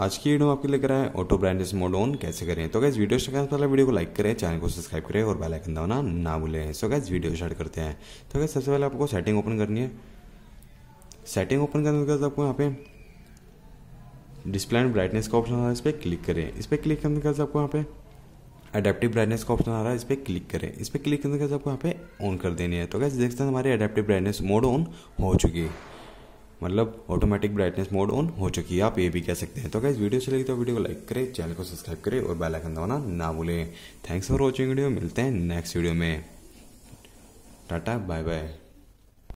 आज की वीडियो आपके लिए लेकर है ऑटो ब्रांडेस मोड ऑन कैसे करें तो गैस वीडियो स्टार्ट पहले वीडियो को लाइक करें चैनल को सब्सक्राइब करें और बेल आइकन दबाना ना भूलें सो गैस वीडियो स्टार्ट करते हैं तो गैस सबसे पहले आपको सेटिंग ओपन करनी है सेटिंग ओपन करने के बाद आपको यहाँ पे डिस्प्ले एंड ब्राइटनेस का ऑप्शन आ रहा है इस पर क्लिक करें इस पर क्लिक करने के बाद आपको यहाँ पे अडेप्टिव ब्राइटनेस का ऑप्शन आ रहा है इस पर क्लिक करें इस पर क्लिक करने के बाद आपको यहाँ पे ऑन कर देनी है तो गैस देखते हैं हमारी अडेप्टिव ब्राइटनेस मोड ऑन हो चुकी है मतलब ऑटोमेटिक ब्राइटनेस मोड ऑन हो चुकी है आप ये भी कह सकते हैं तो क्या वीडियो अच्छी लगी तो वीडियो को लाइक करें चैनल को सब्सक्राइब करें और बेल आइकन दबाना ना भूलें थैंक्स फॉर वॉचिंग वीडियो मिलते हैं नेक्स्ट वीडियो में टाटा बाय बाय